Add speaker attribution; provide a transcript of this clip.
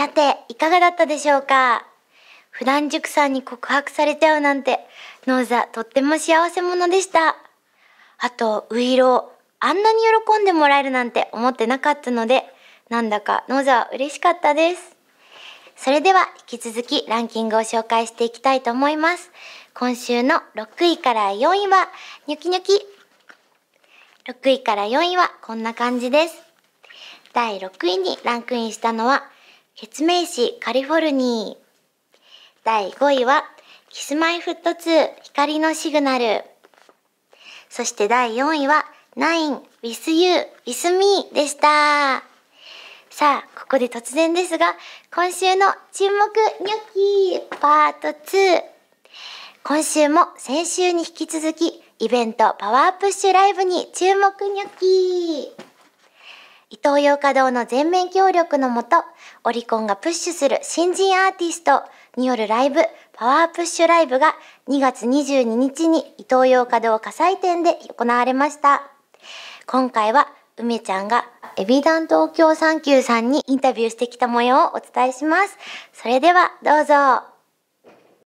Speaker 1: さて、いかがだったでしょうか普段塾さんに告白されちゃうなんて、ノーザとっても幸せ者でした。あと、ウイロー、あんなに喜んでもらえるなんて思ってなかったので、なんだかノーザは嬉しかったです。それでは引き続きランキングを紹介していきたいと思います。今週の6位から4位は、ニョキニョキ。6位から4位はこんな感じです。第6位にランクインしたのは、月明市カリフォルニー。第5位は、キスマイフット2光のシグナル。そして第4位は、9 with you with me でした。さあ、ここで突然ですが、今週の沈黙ニョッキーパート2。今週も先週に引き続き、イベントパワープッシュライブに注目ニョッキーイトーヨーカ堂の全面協力のもと、オリコンがプッシュする新人アーティストによるライブ、パワープッシュライブが2月22日にイトーヨーカ堂火災店で行われました。今回は梅ちゃんがエビダン東京サンキューさんにインタビューしてきた模様をお伝えします。それではどうぞ。